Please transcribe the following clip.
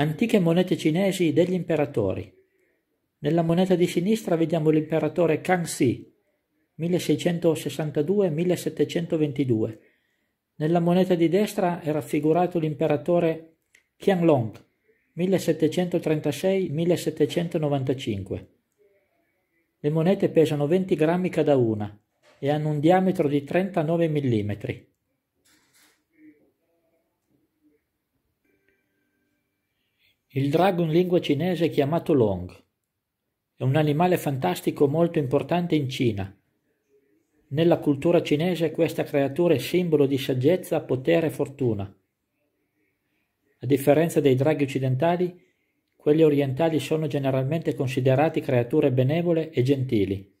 Antiche monete cinesi degli imperatori. Nella moneta di sinistra vediamo l'imperatore Kangxi 1662-1722. Nella moneta di destra è raffigurato l'imperatore Qianlong 1736-1795. Le monete pesano 20 grammi cada una e hanno un diametro di 39 mm. Il drago in lingua cinese è chiamato long. È un animale fantastico molto importante in Cina. Nella cultura cinese questa creatura è simbolo di saggezza, potere e fortuna. A differenza dei draghi occidentali, quelli orientali sono generalmente considerati creature benevole e gentili.